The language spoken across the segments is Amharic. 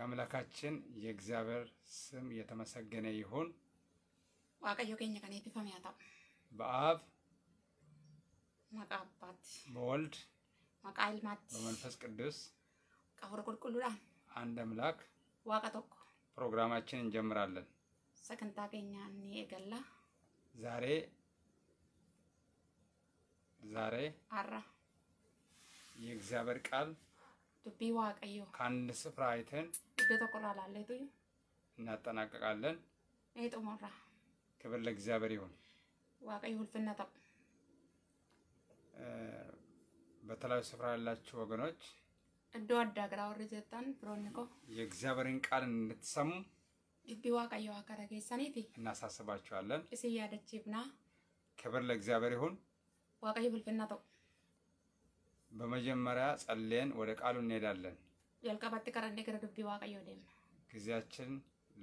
የአምላካችን የእግዚአብሔር ስም የተመሰገነ ይሁን። ዋቀዮ ገኘ ከን ኤብቢፋሜ በአብ መቃ በወልድ መቃ በመንፈስ ቅዱስ ቀሁረ ቁልቁሉላ አንድ አምላክ ዋቀ ፕሮግራማችን እንጀምራለን። ሰቅንታ ኬኛ እኒ ዛሬ ዛሬ አራ የእግዚአብሔር ቃል ዱቤዋ ቀየው ከአንድ ስፍራ አይተን እንደተቆላላለ እናጠናቀቃለን። ይጥሞራ ክብር ለእግዚአብሔር ይሁን። ዋቀይ ሁልፍነታ በተለያዩ ስፍራ ያላችሁ ወገኖች እዶ አዳግራ ወር ዘጣን ብሮንኮ የእግዚአብሔርን ቃል እንድትሰሙ ግቢ ዋቀየው አከረ ጌሰኒቲ እናሳስባችኋለን። እስያ ክብር ለእግዚአብሔር ይሁን። ዋቀይ ሁልፍነታው በመጀመሪያ ጸልየን ወደ ቃሉ እንሄዳለን። ጆልቀበት ቀረ እንደገረ ዱቢ ዋቀዮ ደም ጊዜያችን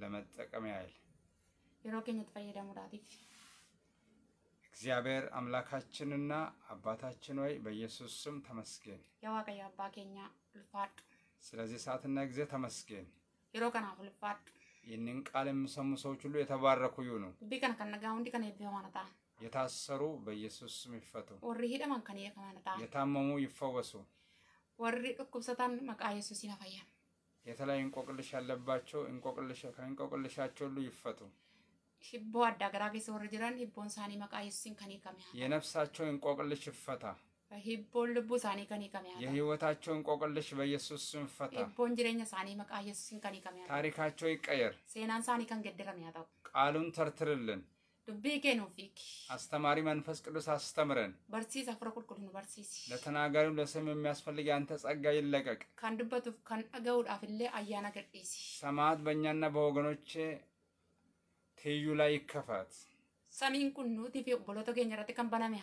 ለመጠቀም ያህል የሮገኝ ተፈየደ ሙዳቲፍ እግዚአብሔር አምላካችንና አባታችን ወይ በኢየሱስ ስም ተመስገን። የዋቀዮ አባ ኬኛ ልፋዱ ስለዚህ ሰዓትና ጊዜ ተመስገን። የሮቀና ልፋድ ይህንን ቃል የሚሰሙ ሰዎች ሁሉ የተባረኩ ይሁኑ። ዱቢ ከነ ከነጋ ሁንዲ ከነ የታሰሩ በኢየሱስ ስም ይፈቱ። ወሪ ሂደማን ከኔ የከማነታ የታመሙ ይፈወሱ። ወሪ ዱኩብሰታን መቃ ኢየሱስ ይነፈያን የተለያዩ እንቆቅልሽ ያለባቸው እንቆቅልሽ ከእንቆቅልሻቸው ሁሉ ይፈቱ። ሽቦ አዳገራጌስ ወር ጅራን ሂቦን ሳኒ መቃ ኢየሱስን ከኔ ይከሚያ የነፍሳቸው እንቆቅልሽ ይፈታ። ሂቦን ልቡ ሳኒ ከኔ ይከሚያ የህይወታቸው እንቆቅልሽ በኢየሱስ ስም ይፈታ። ሂቦን ጅረኛ ሳኒ መቃ ኢየሱስን ከኔ ይከሚያ ታሪካቸው ይቀየር። ሴናን ሳኒ ከን ገደረሚያ ቃሉን ተርትርልን አስተማሪ መንፈስ ቅዱስ አስተምረን በርሲስ አፍረ ቁልቁልን በርሲስ ለተናጋሪው ለስም የሚያስፈልግ አንተ ጸጋ ይለቀቅ ከን ዱበቱፍ ከን አያና ገዲስ ሰማት በእኛና በወገኖች ትዩ ላይ ይከፈት። ሰሚን ኩን ኑቲ ፊ ኦብቦሎታ ኬኛ irratti kan baname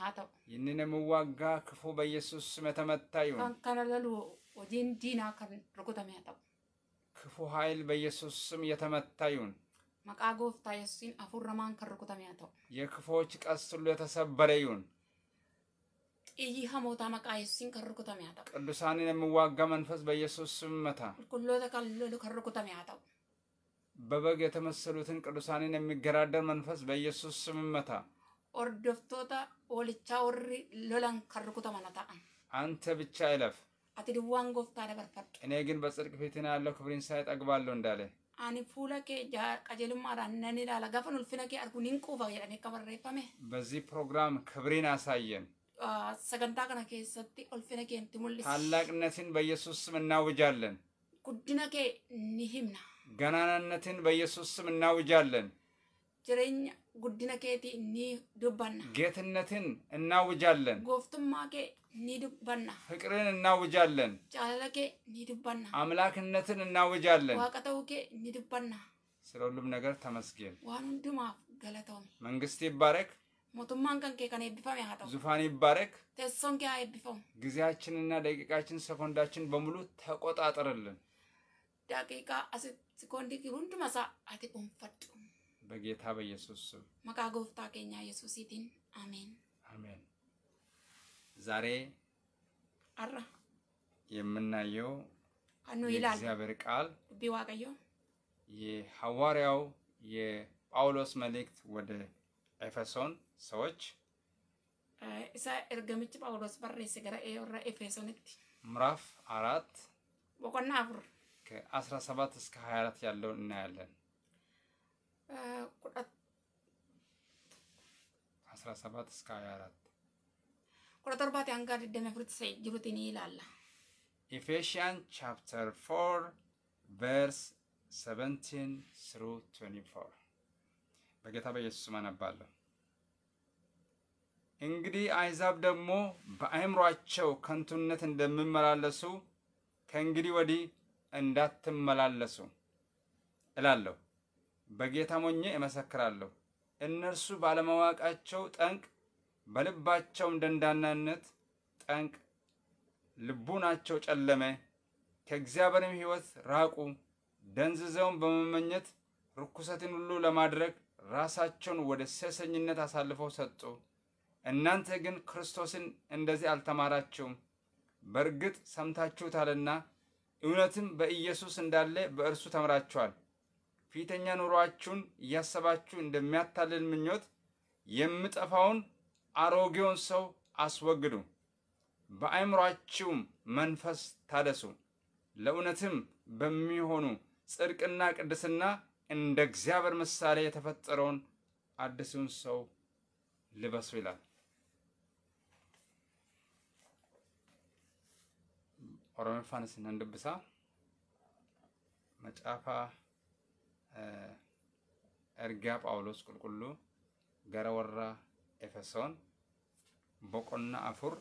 ክፉ በኢየሱስ ስም የተመታ ይሁን። Kan kana lalu hojiin ክፉ ኃይል በኢየሱስ ስም የተመታ ይሁን። Maqaa gooftaa yesuusiin hafuurramaan kan rukutamee haa ta'u. የክፎች ቀስ ሁሉ የተሰበረ ይሁን። ጥይ ሀሞታ መቃ የሱሲን kan rukutame haa ta'u. ቅዱሳንን የሚዋጋ መንፈስ በኢየሱስ ስም መታ። qulqulloota kan lolu kan rukutame haa ta'u. በበግ የተመሰሉትን ቅዱሳንን የሚገዳደር መንፈስ በኢየሱስ ስም መታ። hordoftoota oolichaa warri lolan kan rukutaman haa ta'an. አንተ ብቻ እለፍ። ati duwwaan gooftaa dabarfadhu. እኔ ግን በጽድቅ ፊትን ያለው ክብሬን ሳይ እጠግባለሁ እንዳለ ani fuula kee qajeelummaadhaan nan ilaala gaafan ulfina kee arguun hin quufa jedhanii akka barreeffame. Beዚህ ፕሮግራም ክብሬን አሳየን። sagantaa kana keessatti ulfina kee itti mul'isa. ታላቅነትን በኢየሱስ ስም እናውጃለን። ጉድና kee ni himna. ገናናነትን በኢየሱስ ስም እናውጃለን። jireenya ጉድነ ኬቲ ኒ ዱበና ጌትነትን እናውጃለን። ጎፍቱማ ኬ ኒ ዱበና ፍቅርን እናውጃለን። ጫለለ ኬ ኒ ዱበና አምላክነትን እናውጃለን። ዋቀተው ኬ ኒ ዱበና ስለ ሁሉም ነገር ተመስገን። ዋን ሁንዱማፍ ገለተውም መንግስት ይባረክ። ሞቱማን ቀን ኬ ከነ ይብፋም ዙፋን ይባረክ። ተሶን ኬ ጊዜያችንና ደቂቃችን ሰኮንዳችን በሙሉ ተቆጣጠርልን። ደቂቃ አስ ሰኮንዲ ሁንዱማሳ አቲ ኡንፈዱ በጌታ በኢየሱስ ስም መቃ ጎፍታ ኬኛ ኢየሱስ ይቲን አሜን አሜን። ዛሬ አራ የምናየው አኑ ይላል እግዚአብሔር ቃል ቢዋቀዮ የሐዋርያው የጳውሎስ መልእክት ወደ ኤፌሶን ሰዎች እሳ እርገምች ጳውሎስ በሬስ ገረ ኤራ ኤፌሶንት ምዕራፍ አራት ወቆና አፍር ከ17 እስከ 24 ያለው እናያለን። አስራ ሰባት እስከ ሀያ ቁጥር አርባት ያን ጋር ደደመ ፍርት ጅሩትን ይላል። ኤፌሽያን ቻፕተር ፎር ቨርስ ሰቨንቲን ስሩ ትዌንቲ በጌታ በኢየሱስ አነባለሁ። እንግዲህ ደግሞ በአእምሯቸው ከንቱነት እንደሚመላለሱ ከእንግዲህ ወዲህ እንዳትመላለሱ እላለሁ። በጌታ ሞኜ እመሰክራለሁ። እነርሱ ባለማወቃቸው ጠንቅ፣ በልባቸውም ደንዳናነት ጠንቅ ልቡናቸው ጨለመ፣ ከእግዚአብሔርም ሕይወት ራቁ። ደንዝዘውን በመመኘት ርኩሰትን ሁሉ ለማድረግ ራሳቸውን ወደ ሴሰኝነት አሳልፈው ሰጡ። እናንተ ግን ክርስቶስን እንደዚህ አልተማራችሁም። በእርግጥ ሰምታችሁታልና እውነትም በኢየሱስ እንዳለ በእርሱ ተምራችኋል። ፊተኛ ኑሯችሁን እያሰባችሁ እንደሚያታልል ምኞት የምጠፋውን አሮጌውን ሰው አስወግዱ፣ በአእምሯችሁም መንፈስ ታደሱ፣ ለእውነትም በሚሆኑ ጽድቅና ቅድስና እንደ እግዚአብሔር ምሳሌ የተፈጠረውን አዲሱን ሰው ልበሱ ይላል። ኦሮሚፋንስ ነንድብሳ መጫፋ ergaa Phaawulos qulqulluu gara warra Efesoon boqonnaa afur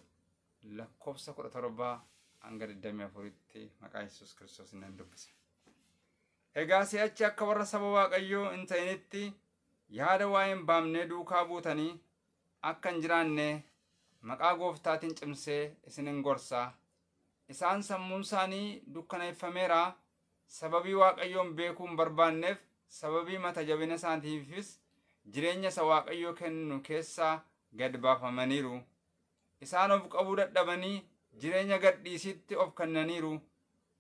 lakkoofsa kudha torbaa hanga 24 afuritti maqaa Yesuus Kiristoos hin dubbise. Egaa si'achi akka warra saba Waaqayyoo hin ta'initti yaada waa'ee hin baamnee duukaa buutanii akka hin jiraanne maqaa gooftaatiin cimsee isin hin gorsaa. Isaan sammuun isaanii dukkaneeffameeraa. sababii waaqayyoon beekuu barbaanneef sababii mata jabina isaaniifis jireenya isa waaqayyoo kennu keessaa gad baafamaniiru. Isaan of qabuu dadhabanii jireenya gadhiisitti of kennaniiru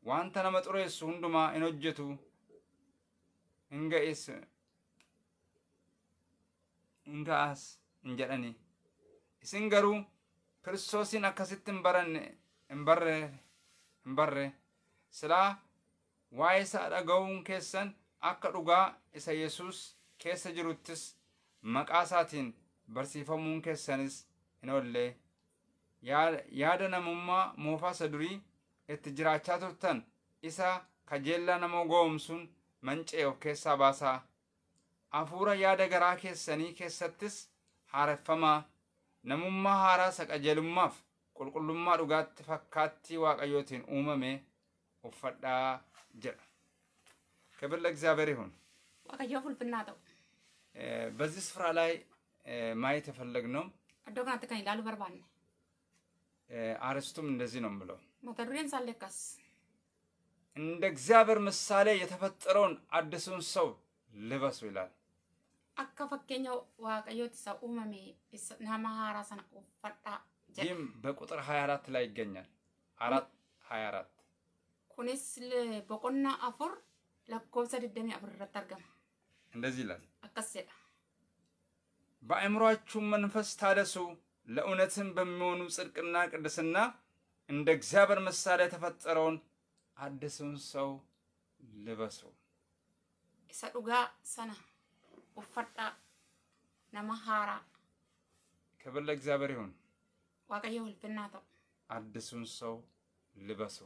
Wanta nama xureessu hundumaa hin hojjetu. Hin ga'aas in jedhani. Isin garuu kiristoosiin akkasitti in baranne in barre silaa waa'ee isaa dhaga'uun keessan akka dhugaa isa Yesuus keessa jiruttis maqaa isaatiin barsiifamuun keessanis hin oollee yaada namummaa moofaasa durii itti jiraachaa turtan isa kajeellaa nama goomsuun mancee of keessaa baasaa hafuura yaada garaa keessanii keessattis haareffamaa namummaa haaraa qajeelummaaf qulqullummaa dhugaatti fakkaattii waaqayyootiin uumame uffadhaa jedha ክብር ለእግዚአብሔር ይሁን። ዋቀዮ ፉልፍናተው በዚህ ስፍራ ላይ ማየት የፈለግነው እዶ ከናት ከን ይላሉ በርባን አርስቱም እንደዚህ ነው ብለው መተዱሬን ሳለካስ እንደ እግዚአብሔር ምሳሌ የተፈጠረውን አዲሱን ሰው ልበሱ ይላል። አካ ፈኬኛው ዋቀዮት ሰው ኡመሜ ናማሃራ ሰነ ኡፈዳ ይህም በቁጥር 24 ላይ ይገኛል። አራት 24 kunis boqonnaa afur lakkoofsa 24 irratti argama። እንደዚህ ይላል። አቀስ ይላል። በአእምሯችሁ መንፈስ ታደሱ፣ ለእውነትም በሚሆኑ ጽድቅና ቅድስና እንደ እግዚአብሔር መሳሪያ የተፈጠረውን አዲሱን ሰው ልበሱ። isa dhugaa sana uffadhaa nama ክብር ለእግዚአብሔር ይሁን። waaqayyo ulfinnaa ta'u አዲሱን ሰው ልበሱ።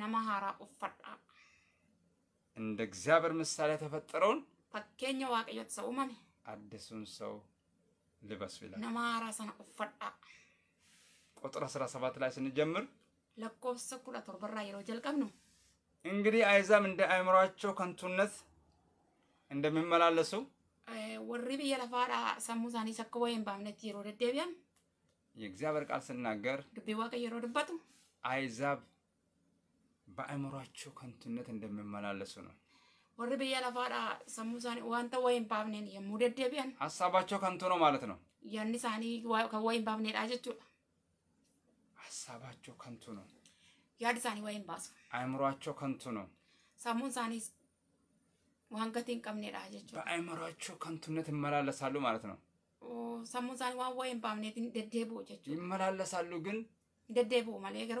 nama haaraa uffadhaa. እንደ እግዚአብሔር ምሳሌ የተፈጠረውን fakkeenya waaqayyooti isa uumame አዲሱን ሰው ልበሱ ይላል። nama haaraa sana ቁጥር 17 ላይ ስንጀምር ለኮብሰ ኩለ ቶርበራ የሮ ጀልቀብኑ እንግዲህ አይዛብ እንደ አእምሯቸው ከንቱነት እንደሚመላለሱ ወሪ ብየ ለፋዳ ሰሙ ሳኒ ሰክቦ ባምነት የሮ ደደቢያን የእግዚአብሔር ቃል ስናገር ድቤ ዋቀ የሮ ድበጡ አይዛብ በአእምሯቸው ከንቱነት እንደሚመላለሱ ነው። ወር ብያ ለፋዳ ሰሙሳኒ ዋንተ ወይም ባብኔን የሙደደቢያን ሀሳባቸው ከንቱ ነው ማለት ነው። ያን ሳኒ ከወይም ባብኔዳ ጀቹ ሀሳባቸው ከንቱ ነው። ያድ ሳኒ ወይም ባሱ አእምሯቸው ከንቱ ነው። ሰሙን ሳኒ ዋንገቲን ቀምኔ ጀቹ በአእምሯቸው ከንቱነት ይመላለሳሉ ማለት ነው። ሰሙን ሳኒ ዋን ወይን ባብኔትን ደደቡ ጀቹ ይመላለሳሉ ግን ደደቡ ማለት ገሩ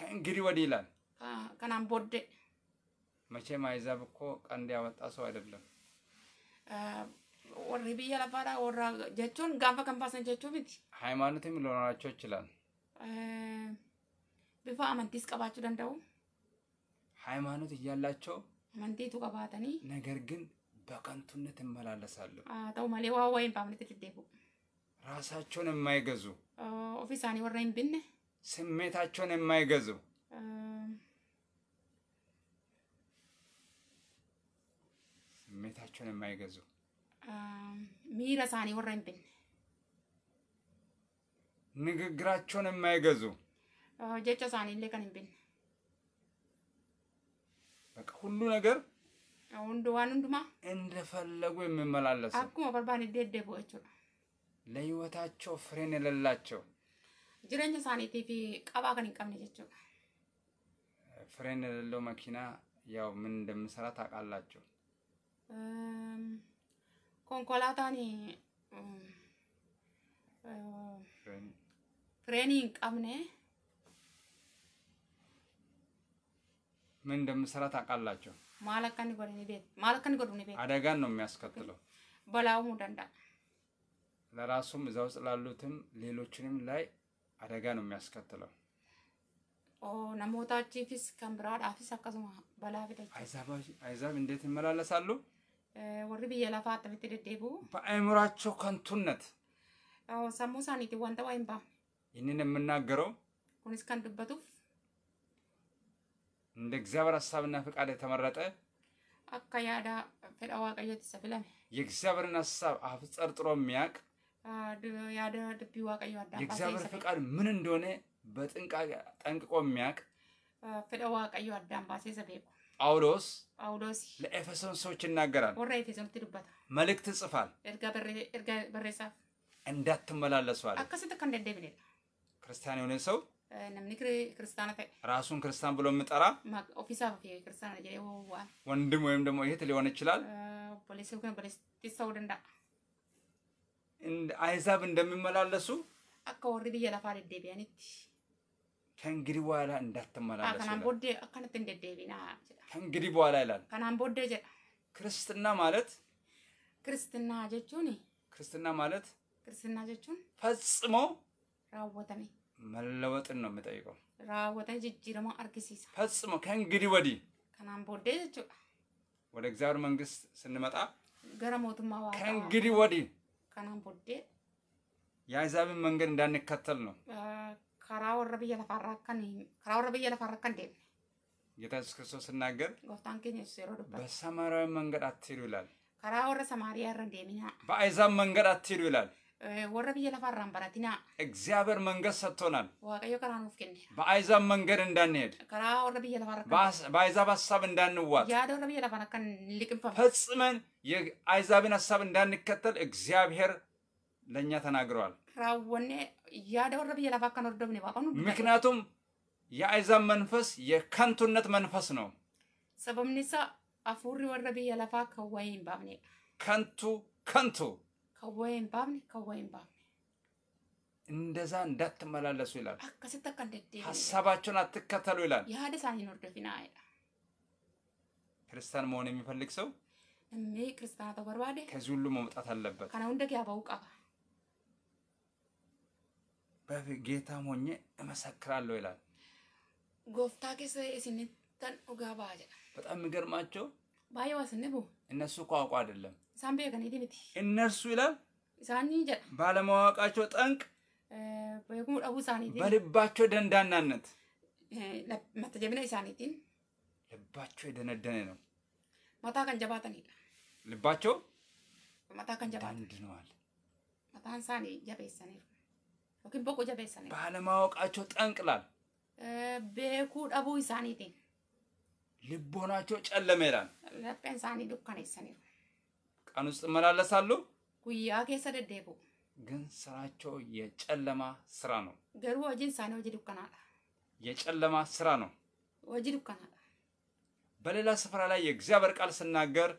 ከእንግዲህ ወዲህ ይላል። ከናም ቦዴ መቼም አይዛብ እኮ ቀንድ ያወጣ ሰው አይደለም። ወሪ ብዬ ለፋራ ወራ ጀቹን ጋፋ ከንፋሰን ጀቹ ቢት ሃይማኖትም ሊኖራቸው ይችላል። ቢፋ አመንቲስ ቀባችሁ ደንደው ሃይማኖት እያላቸው አመንቲቱ ቀባተኒ ነገር ግን በከንቱነት እመላለሳሉ። ተው ማሌ ዋዋይን በአምነት ልደፉ ራሳቸውን የማይገዙ ኦፊሳኒ ወረኝ ብን ስሜታቸውን የማይገዙ ስሜታቸውን የማይገዙ ሚረ ሳኒ ወረንብን ንግግራቸውን የማይገዙ ጀቸ ሳኒ ለቀንብን በቃ ሁሉ ነገር ሁንዱ ዋን ሁንዱማ እንደፈለጉ የሚመላለሱ አኩመ በርባን ደደቦ ለህይወታቸው ፍሬን የሌላቸው jireenya isaaniitii fi qabaa kan hin qabne jechuudha. Fireen የሌለው መኪና ያው ምን እንደምሰራ ታውቃላችሁ? ኮንኮላታን ፍሬን hin qabne ምን እንደምሰራ ታውቃላችሁ? ማል akka inni godhu ni beektu maal akka inni godhu ni beektu አደጋን ነው የሚያስከትለው በላውም ደንዳ ለራሱም እዛ ውስጥ ላሉትም ሌሎችንም ላይ አደጋ ነው የሚያስከትለው። ናሞታችፊስ ከን ብራዳፊስ አከሱማ በላፊ አይዛብ እንዴት ይመላለሳሉ? ወር ብዬ ለፋ አጥብት ደዴቡ በአእምሯቸው ከንቱነት ሰሙ ሳኒቲ ወይምባ ይህንን የምናገረው ሁንስ ከንዱበቱ እንደ እግዚአብሔር ሀሳብና ፈቃድ የተመረጠ አካያዳ ያዳ ፈዳ ዋቀየት የእግዚአብሔርን ሀሳብ አፍ ጸርጥሮ የሚያውቅ የእግዚአብሔር ፍቃድ ምን እንደሆነ በጠንቅቆ የሚያውቅ ጳውሎስ ለኤፌሶን ሰዎች ይናገራል። መልእክት ጽፋል እንዳትመላለሷል። ክርስቲያን የሆነ ሰው ራሱን ክርስቲያን ብሎ የምጠራ ወንድም ወይም ደግሞ እህት ሊሆን ይችላል። አይዛብ እንደሚመላለሱ akka ብዬ ለፋ lafaa ከእንግዲህ በኋላ እንዳትመላለሱ ah, በኋላ ይላል ክርስትና ማለት ክርስትና ጀቹን ክርስትና ማለት ክርስትና ጀቹን ፈጽሞ ራወተሜ መለወጥን ነው የሚጠይቀው። ራወተ ጅጅረማ አርግሲሳ ፈጽሞ ከእንግዲህ ወዲህ ከናን ቦዴ ጀቹ ወደ እግዚአብሔር መንግስት ስንመጣ ገረ ከእንግዲህ ወዲህ ከናን ቦዴ የአሕዛብን መንገድ እንዳንከተል ነው። ከራ ወረ ብየ ተፋራከን ከራ ጌታ ኢየሱስ ክርስቶስ ስናገር ጎፍታን ኬኝ ሲሮ ዱባ በሰማራዊ መንገድ አትሄዱ ይላል። ከራወረ ወረ ሰማሪያ ረንዴሚና በአሕዛብ መንገድ አትሄዱ ይላል። ወረ ብየ ለፋ አራምበራቲና እግዚአብሔር መንገድ ሰጥቶናል። ዋቀዮ ከራ ኑፍ ከኔ በአይዛብ መንገድ እንዳንሄድ ከራ ወረ ብየ ለፋ በአይዛብ ሀሳብ እንዳንዋጥ ያደ ወረ ብየ ለፋ ነከን ልቅንፈ ፈጽመን የአይዛብን ሀሳብ እንዳንከተል እግዚአብሔር ለእኛ ተናግረዋል። ራወኔ ያደ ወረ ብየ ለፋ ከን ወርዶብኔ ዋቀኑ ምክንያቱም የአይዛብ መንፈስ የከንቱነት መንፈስ ነው። ሰበምኒሳ አፉሪ ወረ ብየ ለፋ ከወይን ባብኔ ከንቱ ከንቱ ከወይን ባብኒ ከወይን ባብኒ እንደዛ እንዳትመላለሱ ይላል። ሀሳባቸውን አትከተሉ ይላል። ያደ ሳኒ ደፊና ይላ ክርስቲያን መሆን የሚፈልግ ሰው እሜ ክርስቲያና ተበርባዴ ከዚህ ሁሉ መምጣት አለበት። ከና ሁንደ ያባው ቀባ ጌታ ሆኜ እመሰክራለሁ ይላል። ጎፍታ ከሰ ተን ኡጋባ በጣም የሚገርማቸው ስንቡ እነሱ ቋንቋ አይደለም ሳምቤ ከኔ ዲሚቲ እነርሱ ይላል ኢሳኒ ጀ ባለማወቃቸው ጠንቅ በየኩሙ በልባቸው ደንዳናነት ልባቸው የደነደነ ነው። ማታ ከን ጀባተን ልባቸው ማታ ከን ጀባተን ደንድነዋል። መታን ሳኒ ጀበሰኒ ዮኪን ቦቆ ጀበሰኒ ባለማወቃቸው ጠንቅላል ቤኩ ዳቡ ኢሳኒቲን ልቦናቸው ጨለመ ይላል። ለጴን ሳኒ ዱካኔ ኢሳኒቲ ቀን ውስጥ እመላለሳሉ ጉያ ኬሰ ደደቡ ግን ስራቸው የጨለማ ስራ ነው። ገሩ ወጅን ሳኔ ወጅ ዱከናዳ የጨለማ ስራ ነው። ወጅ ዱከናዳ በሌላ ስፍራ ላይ የእግዚአብሔር ቃል ስናገር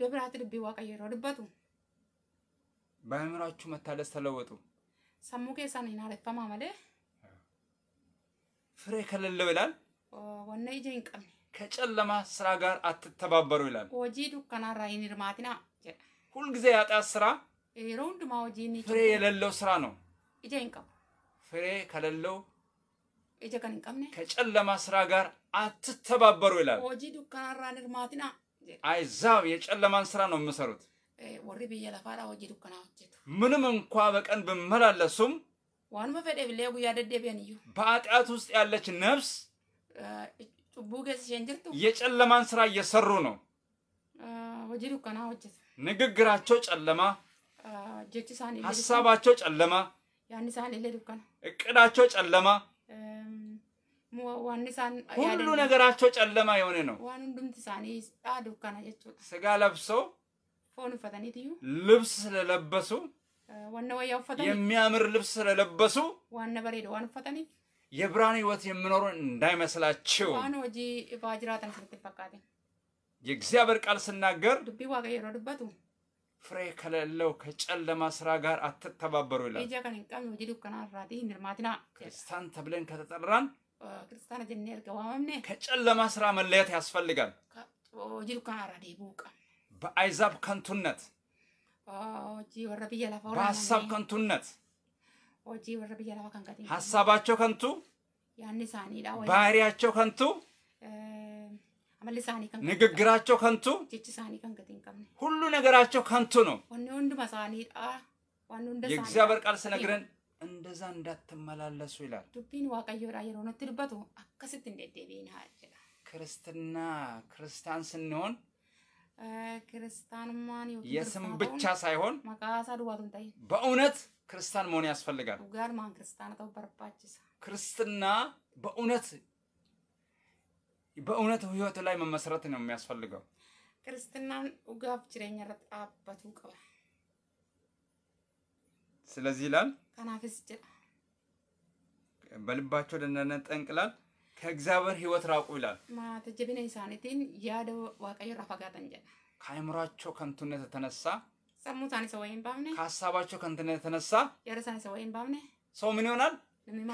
ደብራት ልብ ዋቀየሮ ልበቱ በአእምሯችሁ መታደስ ተለወጡ። ሰሙ ኬሳን ይናለፈማ መለ ፍሬ ከሌለው ይላል ወነ ይጀን ይንቀምኔ ከጨለማ ስራ ጋር አትተባበሩ ይላል። ሆጂ ዱከናራ ኢንርማቲና ሁልጊዜ የኃጢአት ስራ ሩንዱማ ሆጂኒ ፍሬ የሌለው ስራ ነው። ኢጀ ፍሬ ከሌለው ከጨለማ ስራ ጋር አትተባበሩ ይላል። ሆጂ ዱከናራ ኢንርማቲና አይዛብ የጨለማን ስራ ነው የምሰሩት። ወሪ ብየ ለፋራ ሆጂ ዱከና ሆጀቱ ምንም እንኳ በቀን ብመላለሱም ዋኑመ ፈዴ ብሌ ጉያ ደደቤንዩ በኃጢአት ውስጥ ያለች ነፍስ የጨለማን ስራ እየሰሩ ነው። ንግግራቸው ጨለማ፣ ሀሳባቸው ጨለማ፣ እቅዳቸው ጨለማ፣ ሁሉ ነገራቸው ጨለማ የሆነ ነው። ስጋ ለብሰው ልብስ ስለለበሱ የሚያምር ልብስ ስለለበሱ የብርሃን ህይወት የምኖሩ እንዳይመስላችሁ። የእግዚአብሔር ቃል ስናገር ፍሬ ከሌለው ከጨለማ ስራ ጋር አትተባበሩ ይላል። ክርስቲያን ተብለን ከተጠራን ከጨለማ ስራ መለየት ያስፈልጋል። በአይዛብ ከንቱነት፣ በሀሳብ ከንቱነት ሀሳባቸው ከንቱ፣ ባህሪያቸው ከንቱ፣ ንግግራቸው ከንቱ፣ ሁሉ ነገራቸው ከንቱ ነው። የእግዚአብሔር ቃል ስነግረን እንደዛ እንዳትመላለሱ ይላል። ዱቢን ዋቀዮዳ የሮነት ክርስትና ክርስቲያን ስንሆን ክርስቲያንማን የስም ብቻ ሳይሆን በእውነት ክርስቲያን መሆን ያስፈልጋል። ጋርማን ክርስቲያን ተው በርባችሳ ክርስትና በእውነት በእውነት ህይወት ላይ መመስረት ነው የሚያስፈልገው። ክርስትናን ኡጋፍ ጅረኛ ረት አበቱ ስለዚህ ይላል ከናፍስ ጅራ በልባቸው ደነነ ጠንቅላል ከእግዚአብሔር ህይወት ራቁ ይላል። ማተ ጀቢነ ኢሳኒቲን ያደ ዋቀዩ ራፋጋተን ጀላ ከአእምሯቸው ከንቱነት የተነሳ ሰሙታን ሰወይን ባምነ ከሀሳባቸው ከእንትን የተነሳ ባምነ ሰው ምን ይሆናል?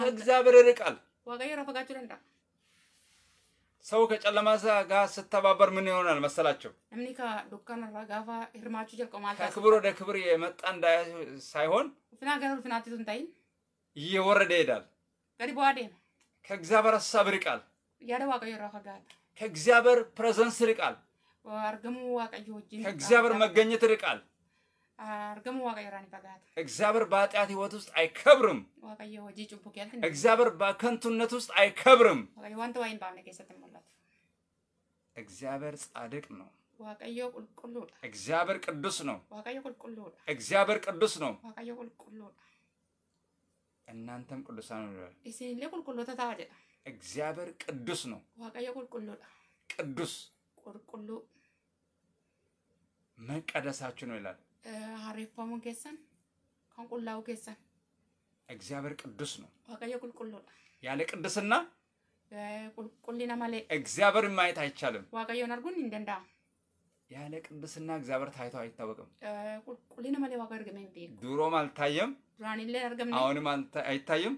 ከእግዚአብሔር ይርቃል። ሰው ከጨለማ ጋር ስተባበር ምን ይሆናል መሰላቸው? ጋፋ ከክብር ወደ ክብር የመጣ እንዳ ሳይሆን ፍና እየወረደ ይሄዳል። ከእግዚአብሔር ሀሳብ ይርቃል። ያደ ዋጋየሮ ከእግዚአብሔር ፕሬዘንስ ይርቃል። ዋቀዩ ከእግዚአብሔር መገኘት ይርቃል። እግዚአብሔር በኃጢአት ህይወት ውስጥ አይከብርም። እግዚአብሔር በከንቱነት ውስጥ አይከብርም። እግዚአብሔር ጻድቅ ነው። እግዚአብሔር ቅዱስ ነው። እግዚአብሔር ቅዱስ ነው። እናንተም ቅዱሳን ነው። እግዚአብሔር ቅዱስ ነው። ቅዱስ መቀደሳችሁ ነው ይላል። harreeffamuu keessan kan እግዚአብሔር ቅዱስ ነው። ዋቀየ ቁልቁሉ ያለ ቅድስና ቁልቁሊና ማለ እግዚአብሔር ማየት አይቻልም። አርጉን እንደንዳ ያለ ቅድስና እግዚአብሔር ታይቶ አይታወቅም። ቁልቁሊና ማለ ዋቀ እርግመን ቤ ድሮም አልታየም፣ እርግመን አሁንም አይታይም፣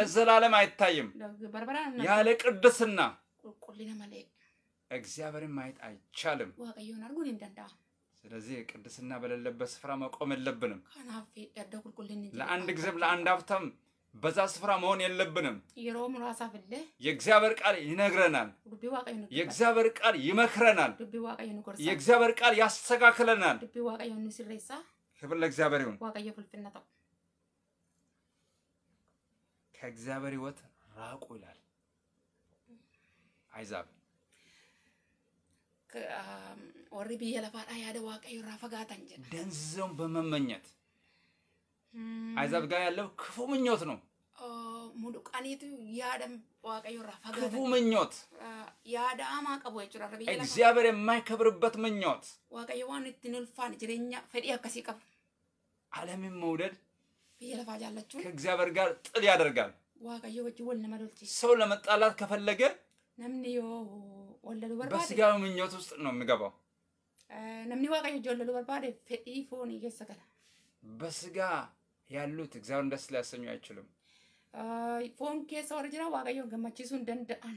ለዘላለም አይታይም። በርበራ ያለ ቅድስና ቁልቁሊና ማለ ማየት አይቻልም። እንደንዳ ስለዚህ ቅድስና በሌለበት ስፍራ መቆም የለብንም። ለአንድ ጊዜም ለአንድ ሀብተም በዛ ስፍራ መሆን የለብንም። የእግዚአብሔር ቃል ይነግረናል። የእግዚአብሔር ቃል ይመክረናል። የእግዚአብሔር ቃል ያስተካክለናል። ክብር ለእግዚአብሔር ይሁን። ከእግዚአብሔር ሕይወት ራቁ ይላል አይዛብ warri biyya lafaadhaa yaada waaqayyo irraa fagaatan jedha። ገንዘቡን በመመኘት አይዛብ ጋር ያለው ክፉ ምኞት ነው። ሙሉቃኒቱ ያደ waaqayyo irraa fagaatan ክፉ ምኞት ያደ አማ ቀቡ jechuudha rabbi jalaa እግዚአብሔር የማይከብርበት ምኞት waaqayyo waan ittiin ulfaan jireenya fedhii akkasii qabu ዓለምን መውደድ biyya lafaa jaallachuu ከእግዚአብሔር ጋር ጥል ያደርጋል። waaqayyo wajjin wal nama dolchiisa ሰው ለመጣላት ከፈለገ namni yoo ወለዱ በርባ በስጋ ምኞት ውስጥ ነው የሚገባው። ነምኒ ዋቀኝ እጅ ወለሉ በርባዴ ፌዲ ፎን ኬሰ በስጋ ያሉት እግዚአብሔር ደስ ሊያሰኙ አይችልም። ፎን ኬሰ ወረ ጅራ ዋቀዮን ገማቺሱን ደንደአን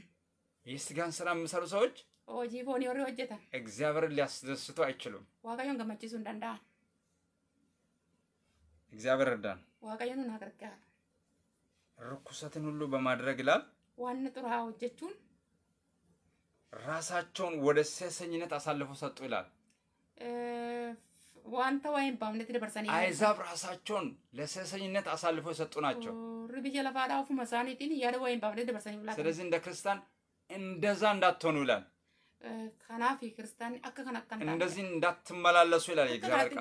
የስጋን ስራ የሚሰሩ ሰዎች ኦጂ ፎን ወረ ወጀታ እግዚአብሔርን ሊያስደስቱ አይችሉም። ዋቀዮን ገማቺሱን ደንደአን እግዚአብሔር እርዳን። ዋቀዮኑን አቅርቃል ርኩሰትን ሁሉ በማድረግ ይላል ዋን ጥሩ ሀወጀችውን ራሳቸውን ወደ ሴሰኝነት አሳልፎ ሰጡ ይላል። ዋንተ ወይም በእምነት ደበርሰን አይዛብ ራሳቸውን ለሴሰኝነት አሳልፎ የሰጡ ናቸው። ርብየ ለፋዳ ኦፉመ ኢሳኒቲን ያደ ወይም በእምነት ደበርሰን ይብላ። ስለዚህ እንደ ክርስቲያን እንደዛ እንዳትሆኑ ይላል። ከናፊ ክርስቲያን አከ ከናከን እንደዚህ እንዳትመላለሱ ይላል የእግዚአብሔር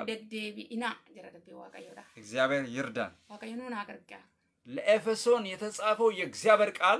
ቃል። እግዚአብሔር ይርዳን። ለኤፌሶን የተጻፈው የእግዚአብሔር ቃል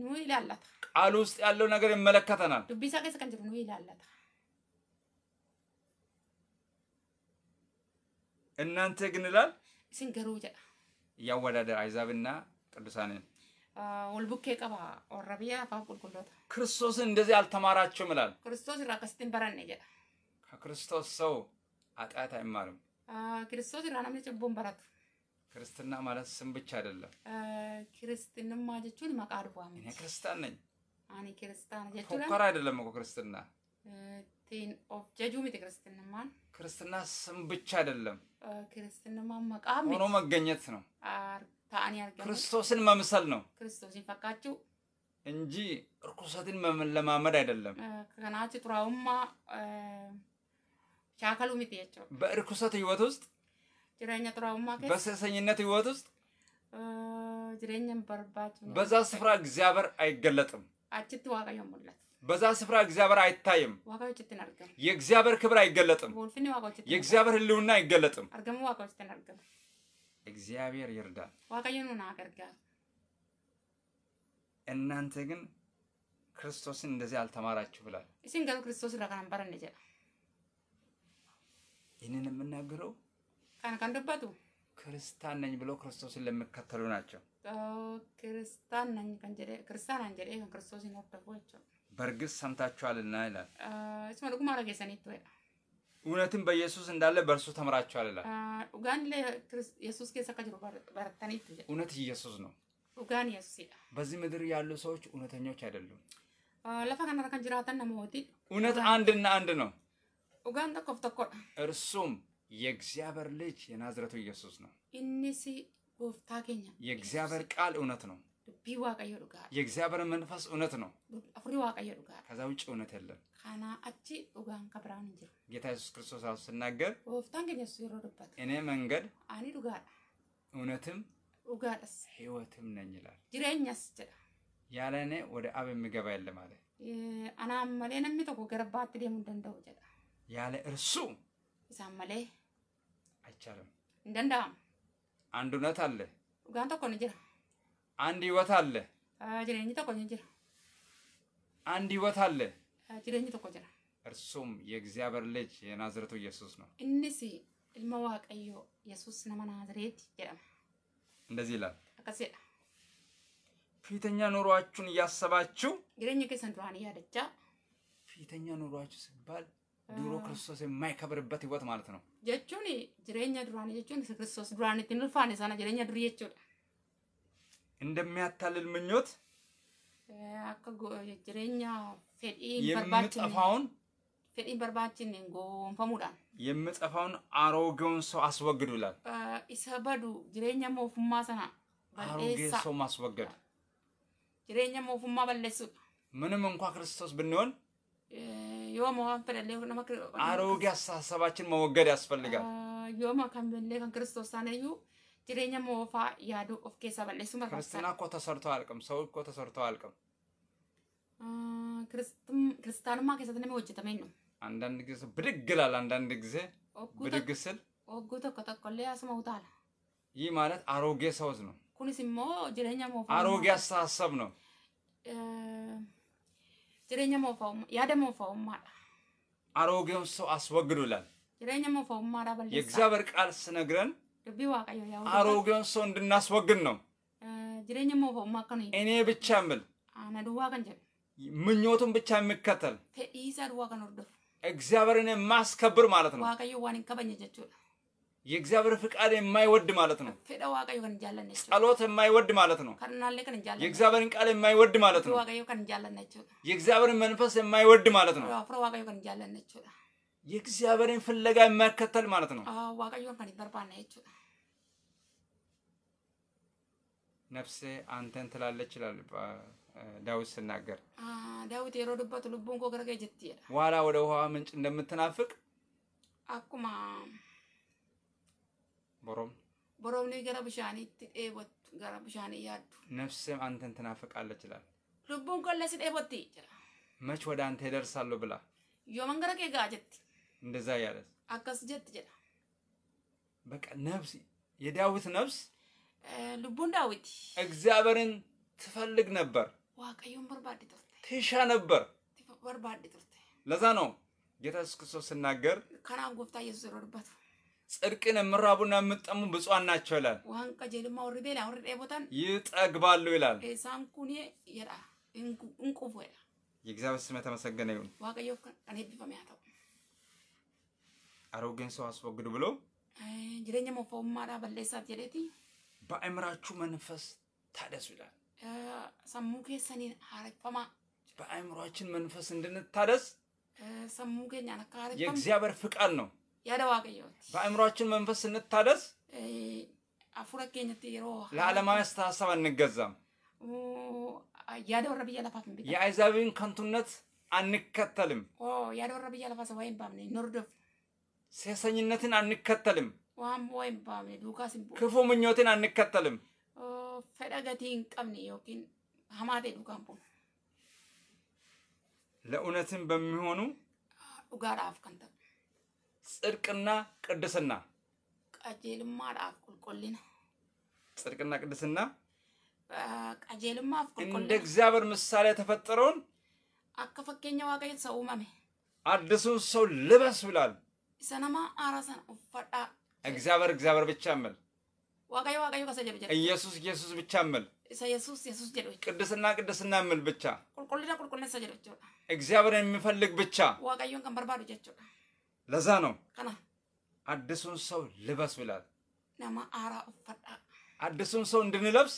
ኑ ይላላት። ቃሉ ውስጥ ያለው ነገር ይመለከተናል። ዱቢሳ ኬሰ ከን ኑ ይላላት። እናንተ ግን ይላል እስን ጀዳ እያወዳደር አይዛብና ቅዱሳንን ወልቡኬ ቀባ ኦረቢያ ፋ ቁልቁሎታ ክርስቶስን እንደዚህ አልተማራችሁም ይላል። ክርስቶስ ራከስቲን ከስቲን በራን ጀዳ ከክርስቶስ ሰው አጣያት አይማርም። ክርስቶስ ኢራ ነምኒ ጭቦን በረቱ ክርስትና ማለት ስም ብቻ አይደለም። ክርስትንማ ጀቹን መቃርቧ እኔ ክርስቲያን ነኝ አኔ ክርስቲያን ጀቹን ፎከራ አይደለም እኮ ክርስትና ቴን ኦፍ ጀጁ ምት ክርስትና ስም ብቻ አይደለም። መቃም ሆኖ መገኘት ነው። ክርስቶስን መምሰል ነው። ክርስቶስን ፈቃችሁ እንጂ እርኩሰትን መለማመድ አይደለም። ከናች ሻከሉ ምት ያቸው በእርኩሰት ህይወት ውስጥ ጅረኛ xuraa'ummaa keessa. በሰሰኝነት ህይወት ውስጥ jireenyan barbaachifne. በዛ ስፍራ እግዚአብሔር አይገለጥም። አችት ዋቀዮ ሙላት በዛ ስፍራ እግዚአብሔር አይታይም። የእግዚአብሔር ክብር አይገለጥም። የእግዚአብሔር ህልውና አይገለጥም። እግዚአብሔር ይርዳል። እናንተ ግን ክርስቶስን እንደዚህ አልተማራችሁ ብላል። ይህንን የምናገረው kan kan dubbatu ነኝ ብሎ ክርስቶስን ለሚከተሉ ናቸው። ክርስቲያን ነኝ ከንጀሬ ክርስቲያን አንጀሬ አን ጀዴ ከን ክርስቶስን ሆርደፉ ጀ በእርግጥ ሰምታችኋልና ይላል። እስመ ዱጉማ ረጌሰኒት ወዳ እውነትም በኢየሱስ እንዳለ በእርሱ ተምራችኋል ይላል። ዱጋን ኢየሱስ ኬሰ ከጅሩ በረተኒት እውነት ኢየሱስ ነው። ኡጋን ኢየሱስ ይላ በዚህ ምድር ያሉ ሰዎች እውነተኞች አይደሉም። ለፈ ከነረ ከን ጅራተን ነመ እውነት አንድና አንድ ነው። ኡጋን ተኮፍ ተኮ እርሱም የእግዚአብሔር ልጅ የናዝረቱ ኢየሱስ ነው። ኢንሲ ጎፍታ የእግዚአብሔር ቃል እውነት ነው። ዱቢ ዱጋ የእግዚአብሔር መንፈስ እውነት ነው። አፍሪ ዱጋ ከዛ ውጭ እውነት የለም። ካና አቺ ዱጋን ከብራን እንጂ ጌታ ኢየሱስ ክርስቶስ አሁን ስናገር ጎፍታን እኔ መንገድ አኒ ዱጋ እውነትም ህይወትም ነኝ ይላል። ያለ እኔ ወደ አብ የሚገባ የለም አለ። መሌ ነሚ ተኮ ገረባት እንደንደው ያለ እርሱ አይቻልም። እንደንዳም አንድ እውነት አለ። ዱጋን tokkoon jira. አንድ ህይወት አለ። jireenyi tokko ni jira. አንድ ህይወት አለ። jireenyi tokko jira. እርሱም የእግዚአብሔር ልጅ የናዝሬቱ ኢየሱስ ነው። እንሲ ኢልማ ዋቀዮ ኢየሱስ ነመ ናዝሬት ጀደማ እንደዚህ ይላል። አከሴዳ ፊተኛ ኑሯችሁን እያሰባችሁ ግረኝ ኬሰን ዱራን እያደቻ ፊተኛ ኑሯችሁ ሲባል ዱሮ ክርስቶስ የማይከብርበት ህይወት ማለት ነው። ጀቹን ጅሬኛ ዱራኒ ጀቹን ክርስቶስ ዱራኒቲ ንልፋኔ ሳና ጅሬኛ ዱሪ ጀቹዳ እንደሚያታልል ምኞት አከ ጅሬኛ ፌዲ የምጠፋውን ፌዲ በርባችን ጎንፈሙዳን የምጠፋውን አሮጌውን ሰው አስወግዱ ይላል። ኢሰበዱ ጅሬኛ ሞፉማ ሰና አሮጌ ሰው ማስወገድ ጅሬኛ ሞፉማ በለሱ ምንም እንኳ ክርስቶስ ብንሆን ዮሞ አሮጌ አስተሳሰባችን መወገድ ያስፈልጋል። ዮሞ ከንበሌ ከክርስቶስ ታነዩ ጅሬኛ መወፋ ያዱ ኦፍ ሰበለ በለሱ መርፋ ክርስትና እኮ ተሰርቶ አልቅም። ሰው እኮ ተሰርቶ አያልቅም። ክርስቲያኑማ ከሰት ነሚ ወጀተመኝ ነው። አንዳንድ ጊዜ ብድግ ይላል። አንዳንድ ጊዜ ብድግ ስል ወጉ ተኮ ያስመውታል። ይህ ማለት አሮጌ ሰውዝ ነው። ኩንስ ሞ ጅሬኛ ሞፋ አሮጌ አስተሳሰብ ነው። Jireenya moofa'ummaa yaada moofa'ummaadha. Aroogeewwan soo aswagginu ilaal. Jireenya moofa'ummaadha balleessaa. የእግዚአብሔር ቃል ስነግረን ልቢ waaqayyo yaa አሮጌውን ሰው እንድናስወግድ ነው። ጅሬኛ ሞፎማ ከኑ እኔ ብቻ ምል አነዱዋ ከን ጀብ ምኞቱን ብቻ የሚከተል ፈኢሳ ዱዋ ከን ሆርዶፍ እግዚአብሔርን የማስከብር ማለት ነው። waaqayyo ዋን ከበኘ ጀቹudha የእግዚአብሔር ፍቃድ የማይወድ ማለት ነው። ጸሎት የማይወድ ማለት ነው። የእግዚአብሔርን ቃል የማይወድ ማለት ነው። የእግዚአብሔርን መንፈስ የማይወድ ማለት ነው። የእግዚአብሔርን ፍለጋ የማይከተል ማለት ነው። ነፍሴ አንተን ትላለች ይላል ዳዊት ስናገር ዳዊት የሮድበት ልቡን ኮ ጅት ዋላ ወደ ውሃ ምንጭ እንደምትናፍቅ አኩማ ቦሮም ቦሮምኒ ገረ ብሻኒት ዴቦት ገረ ብሻኒ ያዱ ነፍስም አንተን ትናፍቃለች ይላል። ልቡን ቆለስ ዴቦት ይችላል። መች ወደ አንተ ይደርሳለሁ ብላ ዮ መንገረቄ ጀት እንደዛ ያለስ አከስ ጀት ጀላ በቃ ነፍስ የዳዊት ነፍስ ልቡን ዳዊት እግዚአብሔርን ትፈልግ ነበር። ዋቀዩን በርባድ ጥርተ ትሻ ነበር በርባድ ጥርተ ለዛ ነው ጌታ ኢየሱስ ክርስቶስ ሲናገር ከናም ጎፍታ ኢየሱስ ሮድበት ጽድቅን የምራቡና የምጠሙ ብፁዓን ናቸው ይላል። ዋን ቦታን ይጠግባሉ ይላል። ሳንኩኔ የዳ እንቁፉ የእግዚአብሔር ስም የተመሰገነ ይሁን። አሮጌን ሰው አስወግዱ ብሎ ጅሬኛ በለሳት በአእምራችሁ መንፈስ ታደሱ ይላል። በአእምሯችን መንፈስ እንድንታደስ የእግዚአብሔር ፍቃድ ነው። ያደ ዋቀየት በአእምሯችን መንፈስ ስንታደስ ለዓለማዊ አስተሳሰብ አንገዛም። ያደ ከንቱነት አንከተልም። ወይም ኖርዶፍ ሴሰኝነትን አንከተልም። ዋም ወይም ዱካስ ክፉ ምኞትን አንከተልም። ፈደገቲን ዮኪን ሀማቴ ዱካምቦ ለእውነትን በሚሆኑ ከንተ ጽድቅና ቅድስና ቀጀልማ አፍቁልቁልን ጽድቅና ቅድስና ቀጀልማ አፍቁልቁልን እንደ እግዚአብሔር ምሳሌ የተፈጠረውን አከፈከኛ ዋቀይ ሰው ማሜ አዲሱን ሰው ልበስ ብሏል። ሰነማ አራሰን ኡፈጣ እግዚአብሔር እግዚአብሔር ብቻ አመል ዋቀይ ዋቀይ ከሰጀ ብቻ ኢየሱስ ኢየሱስ ብቻ አመል ኢየሱስ ኢየሱስ ጀሎ ቅድስና ቅድስና አመል ብቻ ቁልቁልና ቁልቁልና ሰጀ ብቻ እግዚአብሔርን የሚፈልግ ብቻ ዋቀዩን ከምበርባዱ ጀቸው ለዛ ነው አዲሱን ሰው ልበስ ብላል። አዲሱን ሰው እንድንለብስ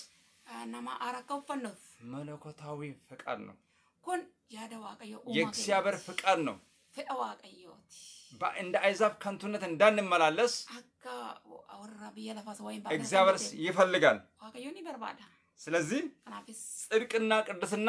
መለኮታዊ ፍቃድ ነው። የእግዚአብሔር ፍቃድ ነው። እንደ አይዛብ ከንቱነት እንዳንመላለስ እግዚአብሔር ይፈልጋል። ስለዚህ ጽድቅና ቅድስና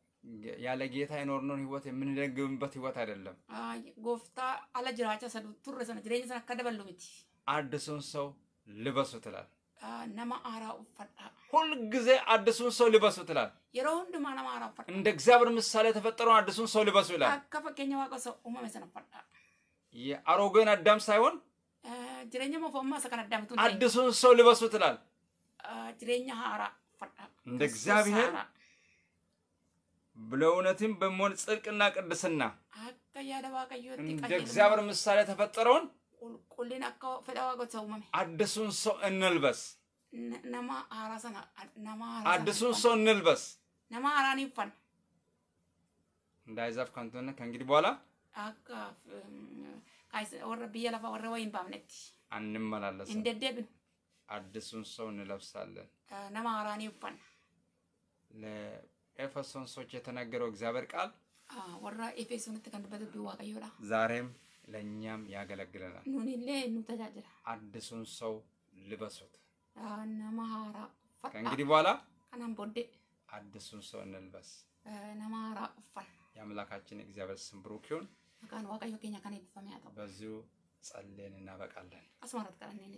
ያለ ጌታ የኖርነውን ህይወት የምንደግምበት ህይወት አይደለም። ጎፍታ አለ ጅራቻ ሰዱ ቱረ ሰነ ጅሬኝ ሰነ ከደበሉ ከደበሉምቲ አዲሱን ሰው ልበሱ ትላል ነማ አራ ኡፈዳ ሁልጊዜ አዲሱን ሰው ልበሱ ትላል። የሮ ሁንዱማ ነማ አራ ኡፈዳ እንደ እግዚአብሔር ምሳሌ የተፈጠረውን አዲሱን ሰው ልበሱ ይላል። ከፈከኛ ዋቆ ሰው ኡመመ ሰነ ፈዳ የአሮጌን አዳም ሳይሆን ጅሬኛ መፎማ ሰከን አዳም አዲሱን ሰው ልበሱ ትላል። ጅሬኛ ሀራ ፈዳ እንደ እግዚአብሔር ለእውነትም በመሆን ጽድቅና ቅድስና እንደ እግዚአብሔር ምሳሌ ተፈጠረውን አዲሱን ሰው እንልበስ። አዲሱን ሰው እንልበስ። እንዳይዛፍ አሕዛብ ከንቱ ከእንግዲህ በኋላ ብየ ለፋ ወረ ወይን ባምነት አንመላለስም። እንደደብን አዲሱን ሰው እንለብሳለን። ነማ አራኒ ኤፌሶን ሰዎች የተናገረው እግዚአብሔር ቃል ah, ወራ ኤፌሶን ተከንበተ ቢዋቀዮላ ዛሬም ለእኛም ያገለግለናል። ኑኒሌ ኑተጃጅራ አዲሱን ሰው ልበሱት። ነማራ ከእንግዲህ በኋላ ከናም ቦዴ አዲሱን ሰው እንልበስ። ነማራ ቁፋን የአምላካችን እግዚአብሔር ስም ብሩክ ይሁን። ቃል ዋቀዮ ኬኛ ከኔ በዚሁ ጸልየን እናበቃለን። አስማራት ቃል እኔ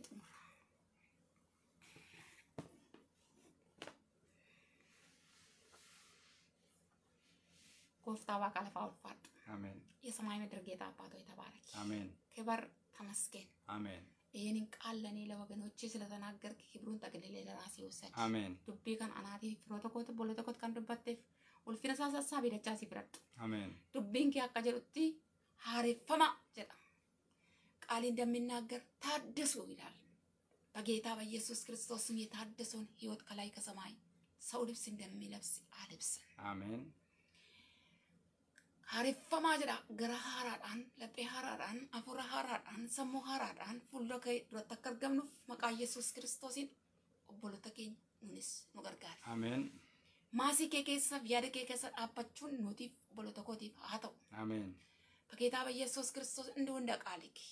ጎፍታ በአካል ፋውልፏል። አሜን። የሰማይ ምድር ጌታ አባቶ የተባረክ። አሜን። ክብር ተመስገን። አሜን። ይህንን ቃል ለእኔ ለወገኖቼ ስለተናገርክ ክብሩን ጠቅልሌ ለራሴ ወሰድ። አሜን። ዱቤ ከን አናቴ ፊሮተኮት ቦሎተኮት ከን ዱበቴፍ ulfina isaa sassaabee dachaa si filadhu. Dubbiin kee akka jedhutti haareffama jedha. Qaaliin damminnaaggar taaddasu ilaal. በጌታ በኢየሱስ ክርስቶስ ስም የታደሰውን ህይወት ከላይ ከሰማይ ሰው ልብስ እንደሚለብስ አልብስን። አሜን። Ariifamaa jedha gara haaraadhaan laphee haaraadhaan afuura haaraadhaan sammuu haaraadhaan fuuldura kee duratti akka argamnuuf maqaa Yesuus kiristoosiin obboloota keenya nunis nu gargaara. Ameen. Maasii kee keessaaf yaada kee keessa dhaabbachuun nuutiif obboloota kootiif haa ta'u. Ameen. Fakkeetaaba Yesuus kiristoos inni hunda qaaliiki.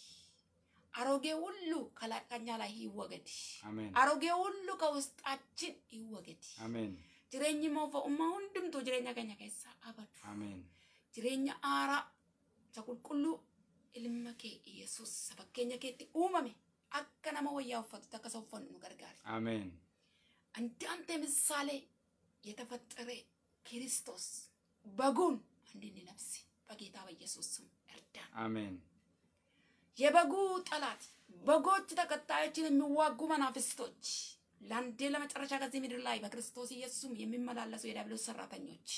Arogee hullu kalaqanyaalaa hiiwagati. Ameen. Arogee hullu ka ustaachin hiiwagati. Ameen. Jireenyi moofa ummaa hundumtuu jireenya keenya keessaa abadu. Ameen. jireenya haaraa isa qulqulluu ilma kee yesus isa fakkeenya keetti uumame akka nama wayyaa uffatu takka isa uffannu nu gargaara. Ameen. እንዳንተ ምሳሌ የተፈጠረ ክርስቶስ በጉን እንድንለብስ በጌታ በኢየሱስ ስም እርዳን። አሜን። የበጉ ጠላት በጎች ተከታዮችን የሚዋጉ መናፍስቶች ለአንዴ ለመጨረሻ ከዚህ ምድር ላይ በክርስቶስ ኢየሱስም የሚመላለሱ የዲያብሎስ ሰራተኞች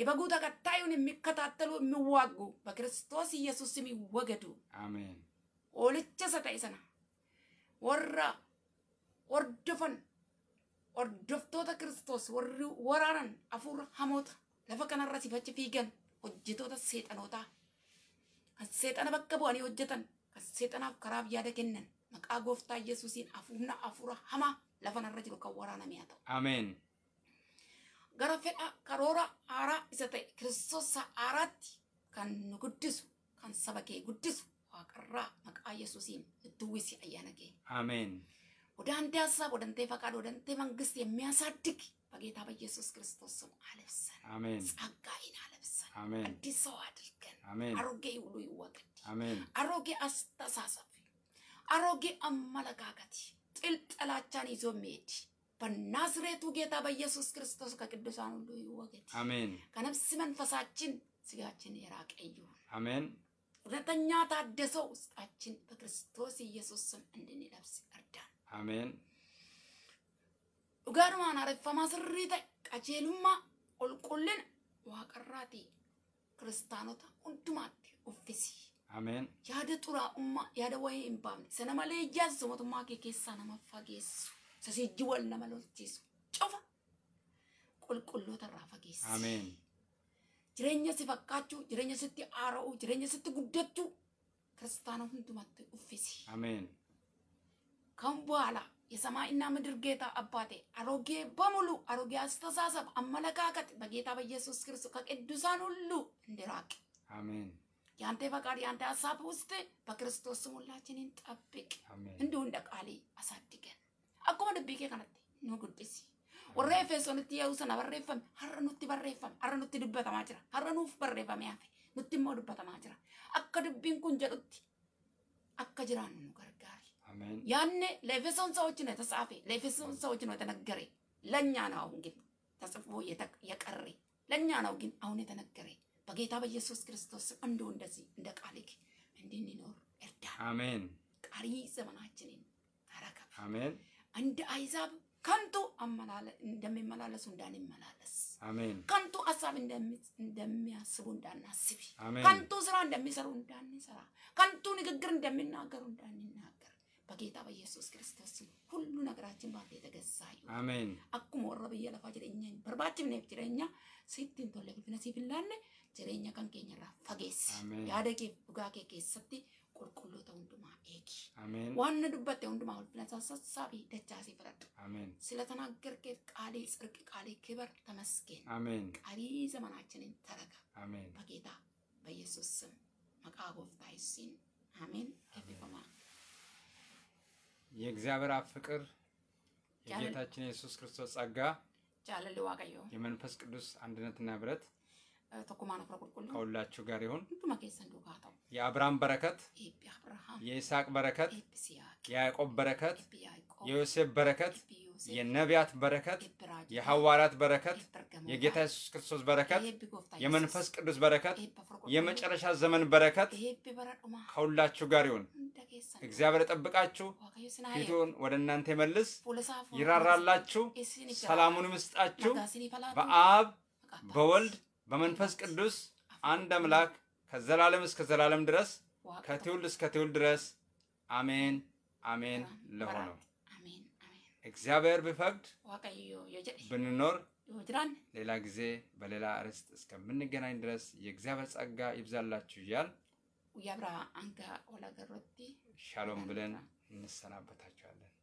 የበጉ ተከታዩን የሚከታተሉ የሚዋጉ በክርስቶስ ኢየሱስ ስም ይወገዱ። አሜን። ኦልቸ ሰጠይሰና ወራ ወርደፈን ወርደፍቶተ ክርስቶስ ወራረን አፉር ሀሞታ ለፈ ሲፈች ፊገን ሆጅቶተ ሴጠኖታ ከሴጠነ በከ ቡአኒ ሆጀተን ከሴጠናፍ ከራብ ያደ መቃ ጎፍታ ኢየሱሲን አፉና አፉራ ሀማ ለፈ ነራ ሚያተው አሜን gara fedha karoora haaraa isa ta'e kiristoos haaraatti kan nu guddisu kan saba kee guddisu waaqarraa maqaa yesuusiin እትውስ አያነገ አሜን ወደ አንድ ሀሳብ ወደ አንተ ፈቃድ ወደ አንተ መንግስት የሚያሳድግ በጌታ በኢየሱስ ክርስቶስ ስም አለብሰን። አሜን። ጸጋዬን አለብሰን። አሜን። አዲስ ሰው አድርገን። አሜን። አሮጌ ሁሉ ይወገድ። አሜን። አሮጌ አስተሳሰብ፣ አሮጌ አመለካከት፣ ጥል ጥላቻን ይዞ የሚሄድ በናዝሬቱ ጌታ በኢየሱስ ክርስቶስ ከቅዱሳን ሁሉ ይወገድ። አሜን። ከነፍስ መንፈሳችን ስጋችን የራቀ ይሁን። አሜን። ሁለተኛ ታደሰው ውስጣችን በክርስቶስ ኢየሱስ ስም እንድንለብስ እርዳን። አሜን። ዱጋኑማን አረፈማ ስሪተ ቀቼሉማ ቁልቁልን ዋቀራቲ ክርስቲያኖታ ሁንዱማት ኦፊሲ አሜን። ያደ ጡራ ኡማ ያደ ወይ ኢምባም ሰነማለ ያዝ ሞትማ ከከሳ ነማፋ ጌሱ sasejji wal nama lolchiisu cufa qulqulloota irraa fageessi. Ameen. Jireenya si fakkaachuu, jireenya sitti haara'uu, jireenya sitti guddachuu ክርስቲያኑ ሁንዱማት ኡፊሲ አሜን ከም በኋላ የሰማይና ምድር ጌታ አባቴ አሮጌ በሙሉ አሮጌ አስተሳሰብ አመለካከት በጌታ በኢየሱስ ክርስቶስ ከቅዱሳን ሁሉ እንድራቅ አሜን ያንተ ፈቃድ ያንተ ሀሳብ ውስጥ በክርስቶስ ሁላችንን ጠብቅ እንዲሁ እንደ ቃሌ አሳድገን akkuma dubbii kee kanatti nu dubbisi. Warra Efeesonitti yaa'u sana barreeffame har'a nutti barreeffame har'a nutti dubbatamaa jira har'a nuuf barreeffame hafe nutti immoo dubbatamaa jira akka dubbiin kun jedhutti akka jiraannu nu gargaari. Yaanne leefesoon sawochi na tasaafe leefesoon sawochi na tanaggare lanyaan hawu ngin tasafoo የቀሬ ለእኛ ነው ግን አሁን የተነገረ በጌታ በኢየሱስ ክርስቶስ እንደ እንደዚህ እንደ ቃልክ እንድንኖር እርዳ። አሜን። ቀሪ ዘመናችንን ተረከብ። አሜን። እንደ አይዛብ ከንቱ እንደሚመላለሱ እንዳንመላለስ፣ ከንቱ ሀሳብ እንደሚያስቡ እንዳናስብ፣ ከንቱ ስራ እንደሚሰሩ እንዳንሰራ፣ ከንቱ ንግግር እንደሚናገሩ እንዳንናገር በጌታ በኢየሱስ ክርስቶስ ሁሉ ነገራችን ባንተ የተገዛ ይሁን። አሜን። አኩሞ ረብየ ለፋ ጅረኛ በርባችም ነ ጅረኛ ሲትን ቶለ ብልፍነ ሲፍላነ ጅረኛ ከን ኬኛ ራ ፈጌስ ያደቄ ዱጋኬ keessatti ቁልቁሎተ ሁንዱማ ኤኪ አሜን ዋነ ዱበት ሁንዱማ ሁልፍነት አሳሳቢ ደቻሲ ፍረድ አሜን ስለተናገርከ ቃሌ ጽርቅ ቃሌ ክብር ተመስገን አሜን ቀሪ ዘመናችንን ተረከ አሜን በጌታ በኢየሱስ ስም መቃጎፍታይሲን አሜን ከፊፈማ የእግዚአብሔር አብ ፍቅር የጌታችን የኢየሱስ ክርስቶስ ጸጋ ጃለል ዋቀዮ የመንፈስ ቅዱስ አንድነትና ብረት tokkummaan afra ከሁላችሁ ጋር ይሁን። ሁንዱማ keessan dhugaa የአብርሃም በረከት ኤቢ የይስሐቅ በረከት የያዕቆብ በረከት የዮሴፍ በረከት የነቢያት በረከት የሐዋርያት በረከት የጌታ ኢየሱስ ክርስቶስ በረከት የመንፈስ ቅዱስ በረከት የመጨረሻ ዘመን በረከት ከሁላችሁ ጋር ይሁን። እግዚአብሔር ጠብቃችሁ፣ ፊቱን ወደ እናንተ ይመልስ፣ ይራራላችሁ፣ ሰላሙን ምስጣችሁ በአብ በወልድ በመንፈስ ቅዱስ አንድ አምላክ ከዘላለም እስከ ዘላለም ድረስ ከትውልድ እስከ ትውልድ ድረስ አሜን አሜን ለሆነው እግዚአብሔር ቢፈቅድ ብንኖር ሌላ ጊዜ በሌላ ርስት እስከምንገናኝ ድረስ የእግዚአብሔር ጸጋ ይብዛላችሁ እያል ሻሎም ብለን እንሰናበታችኋለን።